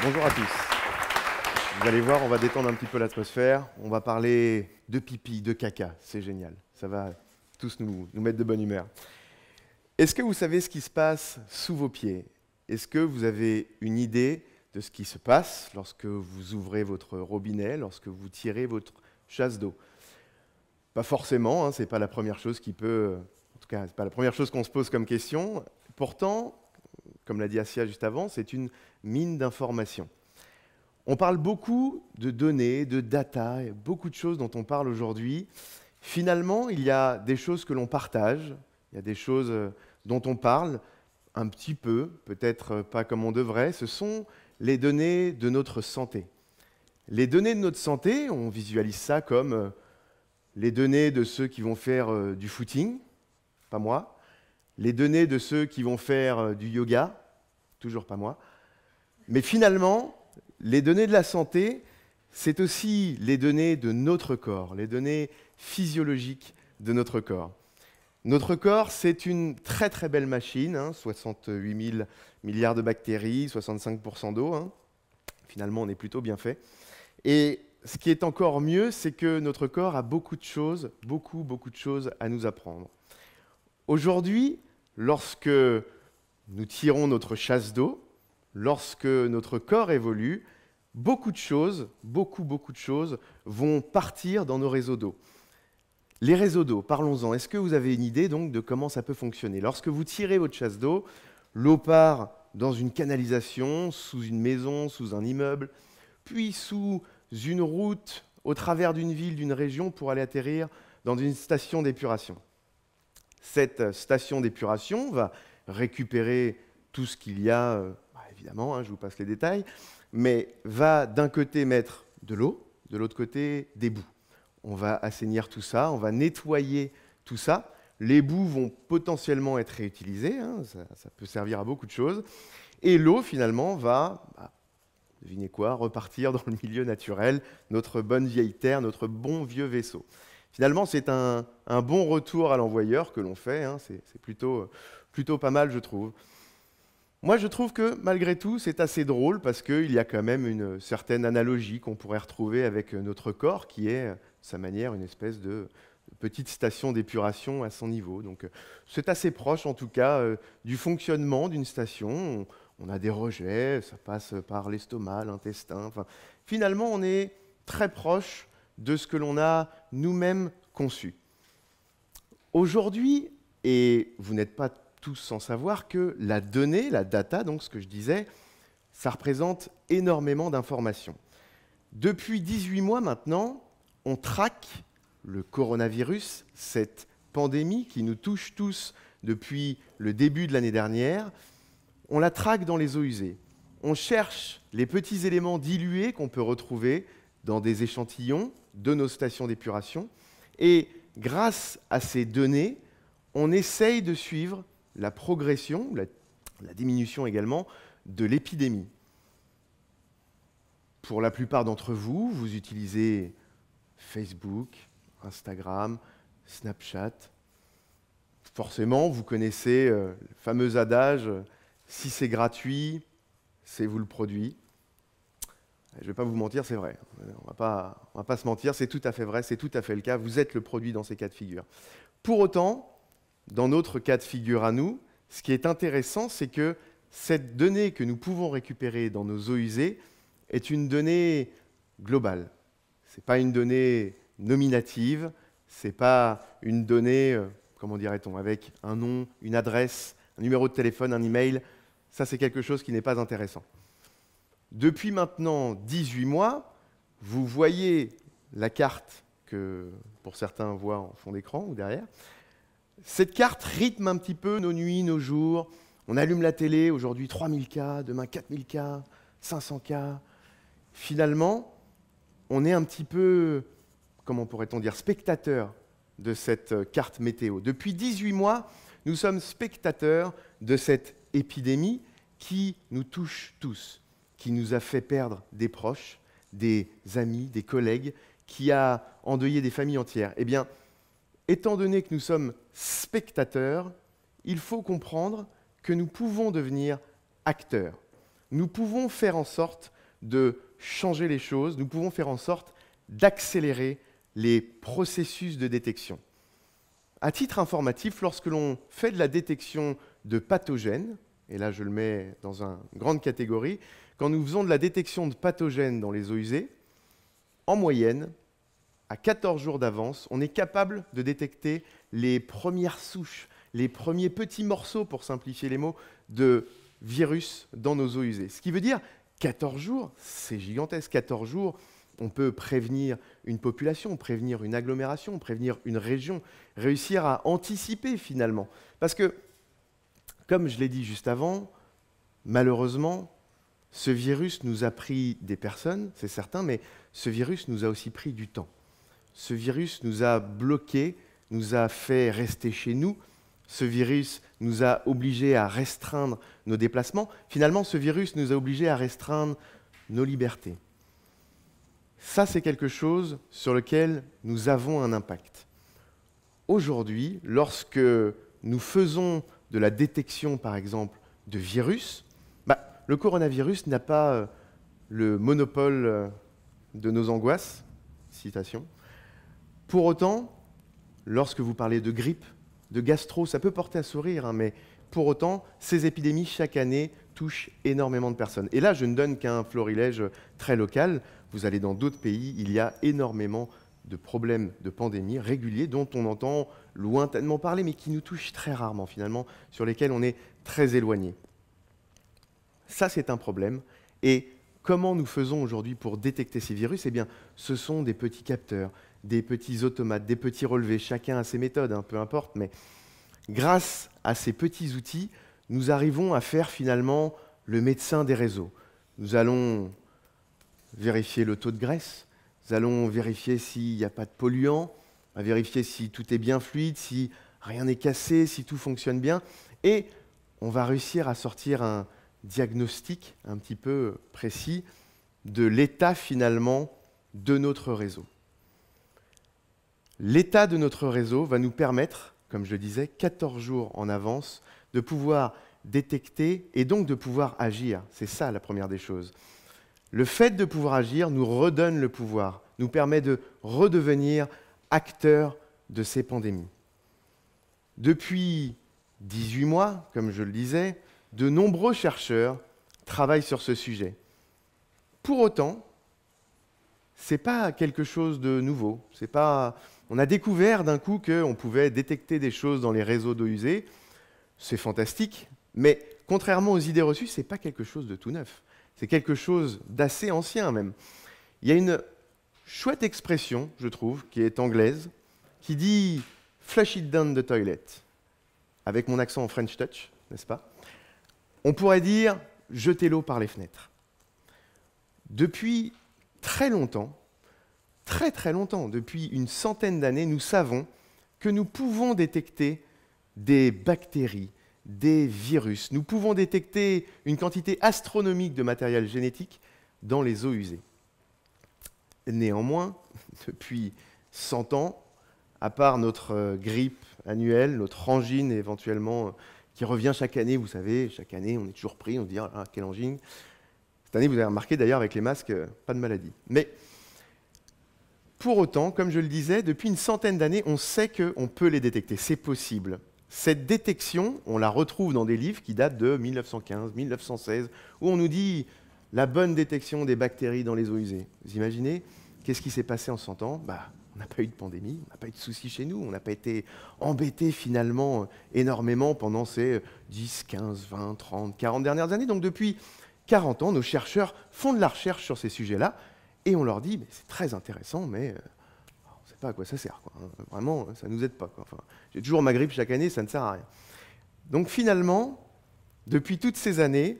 Bonjour à tous. Vous allez voir, on va détendre un petit peu l'atmosphère. On va parler de pipi, de caca. C'est génial. Ça va tous nous, mettre de bonne humeur. Est-ce que vous savez ce qui se passe sous vos pieds Est-ce que vous avez une idée de ce qui se passe lorsque vous ouvrez votre robinet, lorsque vous tirez votre chasse d'eau Pas forcément, hein. c'est pas la première chose qui peut... En tout cas, c'est pas la première chose qu'on se pose comme question. Pourtant, comme l'a dit Asia juste avant, c'est une mine d'informations. On parle beaucoup de données, de data, beaucoup de choses dont on parle aujourd'hui. Finalement, il y a des choses que l'on partage, il y a des choses euh, dont on parle un petit peu, peut-être pas comme on devrait, ce sont les données de notre santé. Les données de notre santé, on visualise ça comme euh, les données de ceux qui vont faire euh, du footing, pas moi, les données de ceux qui vont faire euh, du yoga, toujours pas moi. Mais finalement, les données de la santé, c'est aussi les données de notre corps, les données physiologiques de notre corps. Notre corps, c'est une très très belle machine, 68 hein, 000 milliards de bactéries, 65% d'eau. Hein. Finalement, on est plutôt bien fait. Et ce qui est encore mieux, c'est que notre corps a beaucoup de choses, beaucoup, beaucoup de choses à nous apprendre. Aujourd'hui, lorsque nous tirons notre chasse d'eau, lorsque notre corps évolue, beaucoup de choses, beaucoup, beaucoup de choses vont partir dans nos réseaux d'eau. Les réseaux d'eau, parlons-en. Est-ce que vous avez une idée donc de comment ça peut fonctionner Lorsque vous tirez votre chasse d'eau, l'eau part dans une canalisation, sous une maison, sous un immeuble, puis sous une route, au travers d'une ville, d'une région, pour aller atterrir dans une station d'épuration cette station d'épuration va récupérer tout ce qu'il y a, euh, bah, évidemment, hein, je vous passe les détails, mais va d'un côté mettre de l'eau, de l'autre côté des boues. On va assainir tout ça, on va nettoyer tout ça. Les boues vont potentiellement être réutilisées, hein, ça, peut servir à beaucoup de choses. Et l'eau, finalement, va, bah, devinez quoi, repartir dans le milieu naturel, notre bonne vieille terre, notre bon vieux vaisseau. Finalement, c'est un, bon retour à l'envoyeur que l'on fait. Hein. c'est plutôt, plutôt pas mal, je trouve. Moi, je trouve que malgré tout, c'est assez drôle parce qu'il y a quand même une certaine analogie qu'on pourrait retrouver avec notre corps, qui est, de sa manière, une espèce de petite station d'épuration à son niveau. Donc, c'est assez proche, en tout cas, euh, du fonctionnement d'une station. On a des rejets, ça passe par l'estomac, l'intestin. Enfin, finalement, on est très proche de ce que l'on a nous-mêmes conçu. Aujourd'hui, et vous n'êtes pas tous sans savoir que la donnée, la data, donc ce que je disais, ça représente énormément d'informations. Depuis 18 mois maintenant, on traque le coronavirus, cette pandémie qui nous touche tous depuis le début de l'année dernière. On la traque dans les eaux usées. On cherche les petits éléments dilués qu'on peut retrouver dans des échantillons de nos stations d'épuration. Et grâce à ces données, on essaye de suivre la progression, la, diminution également, de l'épidémie. Pour la plupart d'entre vous, vous utilisez Facebook, Instagram, Snapchat. Forcément, vous connaissez euh, le fameux adage, si c'est gratuit, c'est vous le produit. Je ne vais pas vous mentir, c'est vrai. On ne va pas se mentir, c'est tout à fait vrai, c'est tout à fait le cas. Vous êtes le produit dans ces cas de figure. Pour autant, dans notre cas de figure à nous, ce qui est intéressant, c'est que cette donnée que nous pouvons récupérer dans nos eaux usées est une donnée globale. Ce n'est pas une donnée nominative, ce n'est pas une donnée, euh, comment dirait-on, avec un nom, une adresse, un numéro de téléphone, un email. Ça, c'est quelque chose qui n'est pas intéressant. Depuis maintenant 18 mois, vous voyez la carte que pour certains voient en fond d'écran ou derrière. Cette carte rythme un petit peu nos nuits, nos jours. On allume la télé, aujourd'hui 3000 cas, demain 4000 cas, 500 cas. Finalement, on est un petit peu, comment pourrait-on dire, spectateur de cette carte météo. Depuis 18 mois, nous sommes spectateurs de cette épidémie qui nous touche tous qui nous a fait perdre des proches, des amis, des collègues, qui a endeuillé des familles entières. Eh bien, étant donné que nous sommes spectateurs, il faut comprendre que nous pouvons devenir acteurs. Nous pouvons faire en sorte de changer les choses, nous pouvons faire en sorte d'accélérer les processus de détection. À titre informatif, lorsque l'on fait de la détection de pathogènes, et là je le mets dans une grande catégorie, quand nous faisons de la détection de pathogènes dans les eaux usées, en moyenne, à 14 jours d'avance, on est capable de détecter les premières souches, les premiers petits morceaux, pour simplifier les mots, de virus dans nos eaux usées. Ce qui veut dire 14 jours, c'est gigantesque. 14 jours, on peut prévenir une population, prévenir une agglomération, prévenir une région, réussir à anticiper finalement. Parce que, comme je l'ai dit juste avant, malheureusement, ce virus nous a pris des personnes, c'est certain, mais ce virus nous a aussi pris du temps. Ce virus nous a bloqués, nous a fait rester chez nous. Ce virus nous a obligés à restreindre nos déplacements. Finalement, ce virus nous a obligés à restreindre nos libertés. Ça, c'est quelque chose sur lequel nous avons un impact. Aujourd'hui, lorsque nous faisons de la détection, par exemple, de virus, le coronavirus n'a pas euh, le monopole euh, de nos angoisses, citation. Pour autant, lorsque vous parlez de grippe, de gastro, ça peut porter un sourire, hein, mais pour autant, ces épidémies, chaque année, touchent énormément de personnes. Et là, je ne donne qu'un florilège très local. Vous allez dans d'autres pays, il y a énormément de problèmes de pandémie réguliers dont on entend lointainement parler, mais qui nous touchent très rarement finalement, sur lesquels on est très éloigné. Ça, c'est un problème. Et comment nous faisons aujourd'hui pour détecter ces virus Eh bien, ce sont des petits capteurs, des petits automates, des petits relevés. Chacun a ses méthodes, hein, peu importe. Mais grâce à ces petits outils, nous arrivons à faire finalement le médecin des réseaux. Nous allons vérifier le taux de graisse, nous allons vérifier s'il n'y a pas de polluants, vérifier si tout est bien fluide, si rien n'est cassé, si tout fonctionne bien, et on va réussir à sortir un, diagnostic un petit peu précis de l'état finalement de notre réseau. L'état de notre réseau va nous permettre, comme je le disais, 14 jours en avance, de pouvoir détecter et donc de pouvoir agir. C'est ça la première des choses. Le fait de pouvoir agir nous redonne le pouvoir, nous permet de redevenir acteurs de ces pandémies. Depuis 18 mois, comme je le disais, de nombreux chercheurs travaillent sur ce sujet. Pour autant, ce n'est pas quelque chose de nouveau. Pas... On a découvert d'un coup qu'on pouvait détecter des choses dans les réseaux d'eau usée. C'est fantastique, mais contrairement aux idées reçues, ce n'est pas quelque chose de tout neuf. C'est quelque chose d'assez ancien même. Il y a une chouette expression, je trouve, qui est anglaise, qui dit Flush it down the toilet, avec mon accent en French touch, n'est-ce pas on pourrait dire jeter l'eau par les fenêtres. Depuis très longtemps, très très longtemps, depuis une centaine d'années, nous savons que nous pouvons détecter des bactéries, des virus. Nous pouvons détecter une quantité astronomique de matériel génétique dans les eaux usées. Néanmoins, depuis 100 ans, à part notre euh, grippe annuelle, notre angine éventuellement euh, qui revient chaque année, vous savez, chaque année, on est toujours pris, on se dit, ah, quel Cette année, vous avez remarqué d'ailleurs avec les masques, euh, pas de maladie. Mais pour autant, comme je le disais, depuis une centaine d'années, on sait qu'on peut les détecter, c'est possible. Cette détection, on la retrouve dans des livres qui datent de 1915, 1916, où on nous dit la bonne détection des bactéries dans les eaux usées. Vous imaginez Qu'est-ce qui s'est passé en 100 ans bah, on n'a pas eu de pandémie, on n'a pas eu de soucis chez nous, on n'a pas été embêté finalement énormément pendant ces 10, 15, 20, 30, 40 dernières années. Donc depuis 40 ans, nos chercheurs font de la recherche sur ces sujets-là et on leur dit, c'est très intéressant, mais euh, on ne sait pas à quoi ça sert. Hein. Vraiment, ça ne nous aide pas. Enfin, J'ai toujours ma grippe chaque année, ça ne sert à rien. Donc finalement, depuis toutes ces années,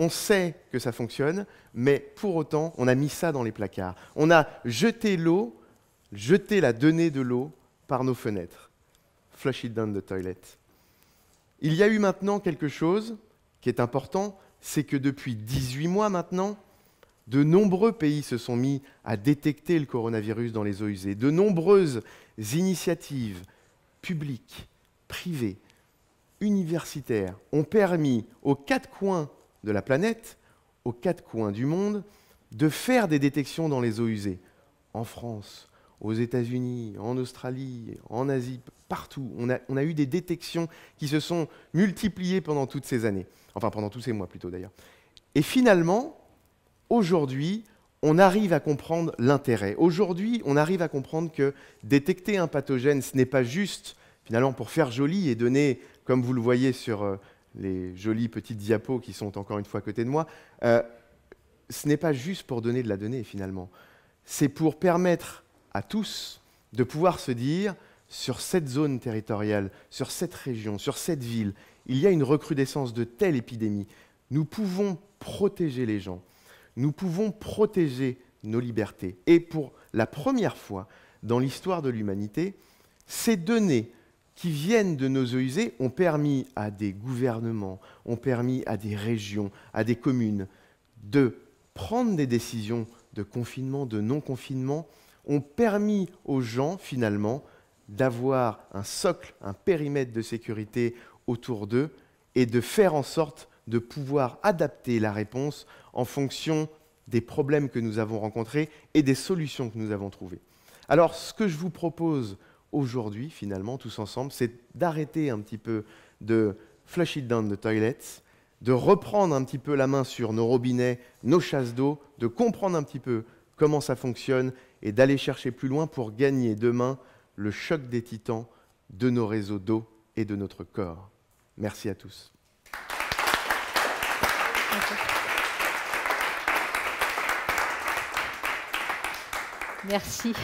on sait que ça fonctionne, mais pour autant, on a mis ça dans les placards. On a jeté l'eau Jeter la donnée de l'eau par nos fenêtres. Flush it down the toilet. Il y a eu maintenant quelque chose qui est important, c'est que depuis 18 mois maintenant, de nombreux pays se sont mis à détecter le coronavirus dans les eaux usées. De nombreuses initiatives publiques, privées, universitaires ont permis aux quatre coins de la planète, aux quatre coins du monde, de faire des détections dans les eaux usées. En France, aux États-Unis, en Australie, en Asie, partout. On a, on a, eu des détections qui se sont multipliées pendant toutes ces années, enfin pendant tous ces mois plutôt d'ailleurs. Et finalement, aujourd'hui, on arrive à comprendre l'intérêt. Aujourd'hui, on arrive à comprendre que détecter un pathogène, ce n'est pas juste finalement pour faire joli et donner, comme vous le voyez sur euh, les jolies petites diapos qui sont encore une fois à côté de moi, euh, ce n'est pas juste pour donner de la donnée finalement. C'est pour permettre à tous de pouvoir se dire, sur cette zone territoriale, sur cette région, sur cette ville, il y a une recrudescence de telle épidémie. Nous pouvons protéger les gens, nous pouvons protéger nos libertés. Et pour la première fois dans l'histoire de l'humanité, ces données qui viennent de nos eaux e ont permis à des gouvernements, ont permis à des régions, à des communes de prendre des décisions de confinement, de non-confinement, ont permis aux gens, finalement, d'avoir un socle, un périmètre de sécurité autour d'eux et de faire en sorte de pouvoir adapter la réponse en fonction des problèmes que nous avons rencontrés et des solutions que nous avons trouvées. Alors ce que je vous propose aujourd'hui, finalement, tous ensemble, c'est d'arrêter un petit peu de flush it down the toilet, de reprendre un petit peu la main sur nos robinets, nos chasses d'eau, de comprendre un petit peu comment ça fonctionne et d'aller chercher plus loin pour gagner demain le choc des titans de nos réseaux d'eau et de notre corps. Merci à tous. Merci.